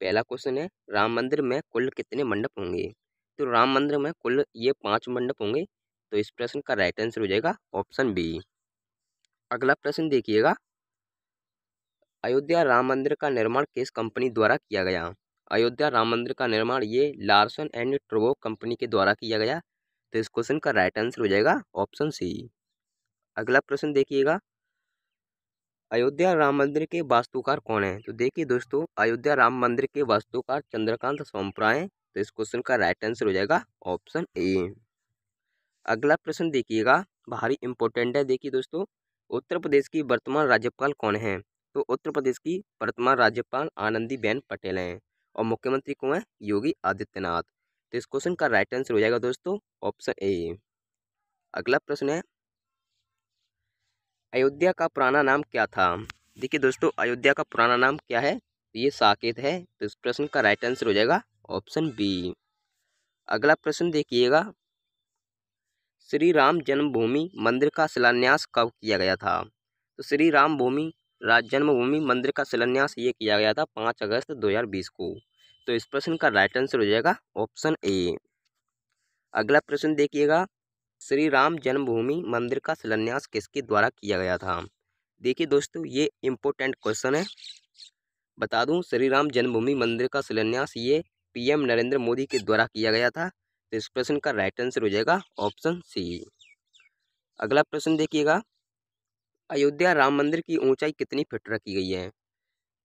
पहला क्वेश्चन है राम मंदिर में कुल कितने मंडप होंगे तो राम मंदिर में कुल ये पाँच मंडप होंगे तो इस प्रश्न का राइट आंसर हो जाएगा ऑप्शन बी अगला प्रश्न देखिएगा अयोध्या राम मंदिर का निर्माण किस कंपनी द्वारा किया गया अयोध्या राम मंदिर का निर्माण ये लार्सन एंड ट्रोबो कंपनी के द्वारा किया गया तो इस क्वेश्चन का राइट आंसर हो जाएगा ऑप्शन सी अगला प्रश्न देखिएगा अयोध्या राम मंदिर के वास्तुकार कौन है तो देखिए दोस्तों अयोध्या राम मंदिर के वास्तुकार चंद्रकांत सोमप्राय तो इस क्वेश्चन का राइट आंसर हो जाएगा ऑप्शन ए अगला प्रश्न देखिएगा भारी इंपॉर्टेंट है देखिए दोस्तों उत्तर प्रदेश की वर्तमान राज्यपाल कौन है तो उत्तर प्रदेश की वर्तमान राज्यपाल आनंदीबेन पटेल हैं और मुख्यमंत्री कौन है योगी आदित्यनाथ तो इस क्वेश्चन का राइट आंसर हो जाएगा दोस्तों ऑप्शन ए अगला प्रश्न है अयोध्या का पुराना नाम क्या था देखिए दोस्तों अयोध्या का पुराना नाम क्या है तो ये साकेत है तो इस प्रश्न का राइट आंसर हो जाएगा ऑप्शन बी अगला प्रश्न देखिएगा श्री राम जन्मभूमि मंदिर का शिलान्यास कब किया गया था तो श्री राम भूमि राज जन्मभूमि मंदिर का शिलान्यास ये किया गया था पाँच अगस्त 2020 को तो इस प्रश्न का राइट आंसर हो जाएगा ऑप्शन ए अगला प्रश्न देखिएगा श्री राम जन्मभूमि मंदिर का शिलान्यास किसके द्वारा किया गया था देखिए दोस्तों ये इम्पोर्टेंट क्वेश्चन है बता दूं श्री राम जन्मभूमि मंदिर का शिलान्यास ये पीएम नरेंद्र मोदी के द्वारा किया गया था तो इस प्रश्न का राइट आंसर हो जाएगा ऑप्शन सी अगला प्रश्न देखिएगा अयोध्या राम मंदिर की ऊंचाई कितनी फिट रखी गई है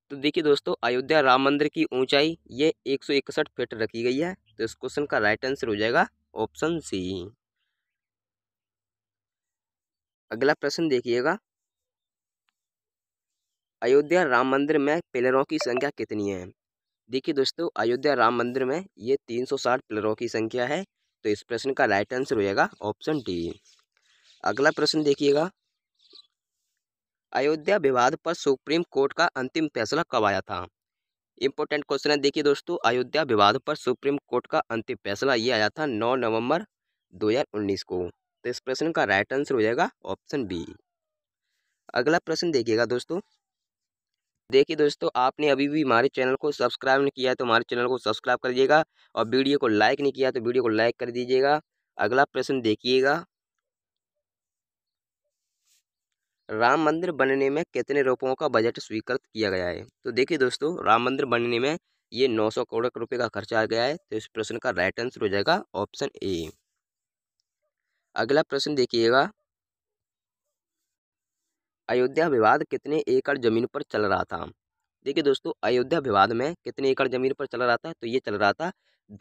तो देखिए दोस्तों अयोध्या राम मंदिर की ऊंचाई ये एक सौ इकसठ फीट रखी गई है तो इस क्वेश्चन का राइट आंसर हो जाएगा ऑप्शन सी अगला प्रश्न देखिएगा अयोध्या राम मंदिर में पिलरों की संख्या कितनी है देखिए दोस्तों अयोध्या राम मंदिर में ये 360 पिलरों की संख्या है तो इस प्रश्न का राइट आंसर हो जाएगा ऑप्शन डी अगला प्रश्न देखिएगा अयोध्या विवाद पर सुप्रीम कोर्ट का अंतिम फैसला कब आया था इम्पोर्टेंट क्वेश्चन है देखिए दोस्तों अयोध्या विवाद पर सुप्रीम कोर्ट का अंतिम फैसला ये आया था दो हजार उन्नीस को तो इस प्रश्न का राइट आंसर हो जाएगा ऑप्शन बी अगला प्रश्न देखिएगा दोस्तों देखिए दोस्तों आपने अभी भी हमारे चैनल को सब्सक्राइब नहीं किया है तो हमारे चैनल को सब्सक्राइब कर दीजिएगा और वीडियो को लाइक नहीं किया तो वीडियो को लाइक कर दीजिएगा अगला प्रश्न देखिएगा राम मंदिर बनने में कितने रुपयों का बजट स्वीकृत किया गया है तो देखिए दोस्तों राम मंदिर बनने में ये नौ सौ करोड़ रुपये का खर्चा आ गया है तो इस प्रश्न का राइट आंसर हो जाएगा ऑप्शन ए अगला प्रश्न देखिएगा अयोध्या विवाद कितने एकड़ जमीन पर चल रहा था देखिए दोस्तों अयोध्या विवाद में कितने एकड़ जमीन पर चल रहा था तो ये चल रहा था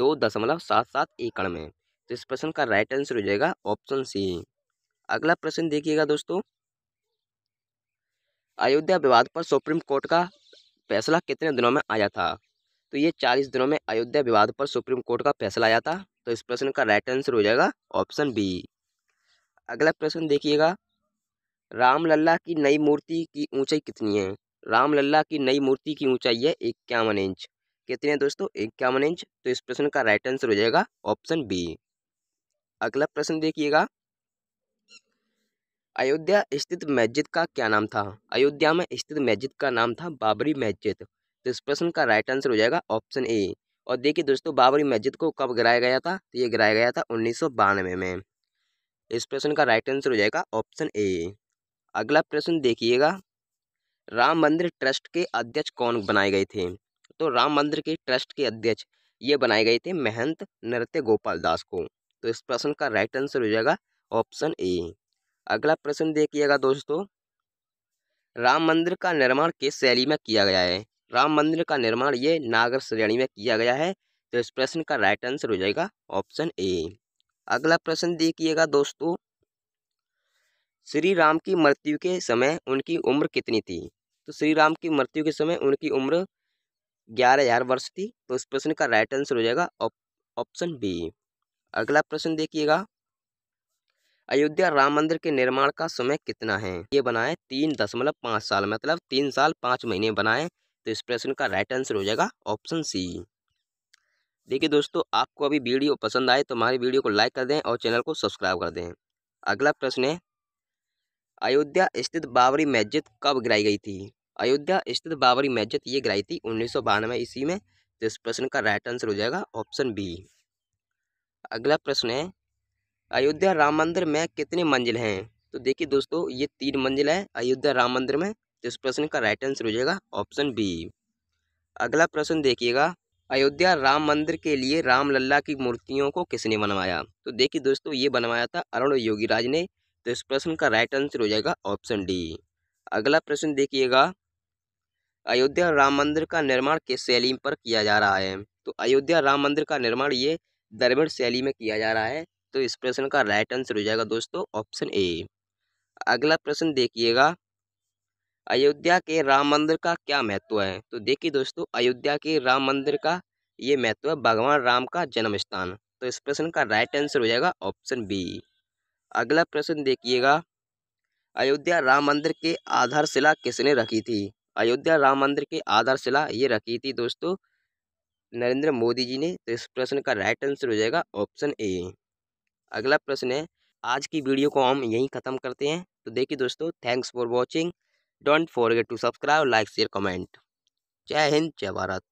दो दशमलव सात सात एकड़ में तो इस प्रश्न का राइट आंसर हो जाएगा ऑप्शन सी अगला प्रश्न देखिएगा दोस्तों अयोध्या विवाद पर सुप्रीम कोर्ट का फैसला कितने दिनों में आया था तो ये चालीस दिनों में अयोध्या विवाद पर सुप्रीम कोर्ट का फैसला आया था तो इस प्रश्न का राइट आंसर हो जाएगा ऑप्शन बी अगला प्रश्न देखिएगा राम लल्ला की नई मूर्ति की ऊंचाई कितनी है राम लल्ला की नई मूर्ति की ऊंचाई है इक्यावन इंच कितने दोस्तों इक्यावन इंच तो इस प्रश्न का राइट आंसर हो जाएगा ऑप्शन बी अगला प्रश्न देखिएगा अयोध्या स्थित मस्जिद का क्या नाम था अयोध्या में स्थित मस्जिद का नाम था बाबरी मस्जिद तो इस प्रश्न का राइट आंसर हो जाएगा ऑप्शन ए और देखिए दोस्तों बाबरी मस्जिद को कब गिराया गया था तो ये गिराया गया था उन्नीस में इस प्रश्न का राइट आंसर हो जाएगा ऑप्शन ए अगला प्रश्न देखिएगा राम मंदिर ट्रस्ट के अध्यक्ष कौन बनाए गए थे तो राम मंदिर के ट्रस्ट के अध्यक्ष ये बनाए गए थे महंत नृत्य गोपाल दास को तो इस प्रश्न का राइट आंसर हो जाएगा ऑप्शन ए अगला प्रश्न देखिएगा दोस्तों राम मंदिर का निर्माण किस शैली में किया गया है राम मंदिर का निर्माण ये नागर श्रेणी में किया गया है तो इस प्रश्न का राइट आंसर हो जाएगा ऑप्शन ए अगला प्रश्न देखिएगा दोस्तों श्री राम की मृत्यु के समय उनकी उम्र कितनी थी तो श्री राम की मृत्यु के समय उनकी उम्र ग्यारह हजार वर्ष थी तो इस प्रश्न का राइट आंसर हो जाएगा ऑप्शन बी अगला प्रश्न देखिएगा अयोध्या राम मंदिर के निर्माण का समय कितना है ये बनाए तीन दशमलव पाँच साल मतलब तीन साल पाँच महीने बनाए तो इस प्रश्न का राइट आंसर हो जाएगा ऑप्शन सी देखिए दोस्तों आपको अभी वीडियो पसंद आए तो हमारी वीडियो को लाइक कर दें और चैनल को सब्सक्राइब कर दें अगला प्रश्न है अयोध्या स्थित बाबरी मस्जिद कब गिराई गई थी अयोध्या स्थित बाबरी मस्जिद ये गिराई थी उन्नीस सौ बानवे ईस्वी में तो इस प्रश्न का राइट आंसर हो जाएगा ऑप्शन बी अगला प्रश्न है अयोध्या राम मंदिर में कितने मंजिल हैं तो देखिए दोस्तों ये तीन मंजिल है अयोध्या राम मंदिर में तो इस प्रश्न का राइट आंसर हो जाएगा ऑप्शन बी अगला प्रश्न देखिएगा अयोध्या राम मंदिर के लिए राम लल्ला की मूर्तियों को किसने बनवाया तो देखिए दोस्तों ये बनवाया था अरुण योगीराज ने तो इस प्रश्न का राइट आंसर हो जाएगा ऑप्शन डी अगला प्रश्न देखिएगा अयोध्या राम मंदिर का निर्माण किस शैली पर किया जा रहा है तो अयोध्या राम मंदिर का निर्माण ये द्रविड़ शैली में किया जा रहा है तो इस प्रश्न का राइट आंसर हो जाएगा दोस्तों ऑप्शन ए अगला प्रश्न देखिएगा अयोध्या के राम मंदिर का क्या महत्व है तो देखिए दोस्तों अयोध्या के राम मंदिर का ये महत्व है भगवान राम का जन्म स्थान तो इस प्रश्न का राइट आंसर हो जाएगा ऑप्शन बी अगला प्रश्न देखिएगा अयोध्या राम मंदिर के आधारशिला किसने रखी थी अयोध्या राम मंदिर की आधारशिला ये रखी थी दोस्तों नरेंद्र मोदी जी ने तो इस प्रश्न का राइट आंसर हो जाएगा ऑप्शन ए अगला प्रश्न है आज की वीडियो को हम यहीं ख़त्म करते हैं तो देखिए दोस्तों thanks for watching don't forget to subscribe like share comment जय हिंद जय भारत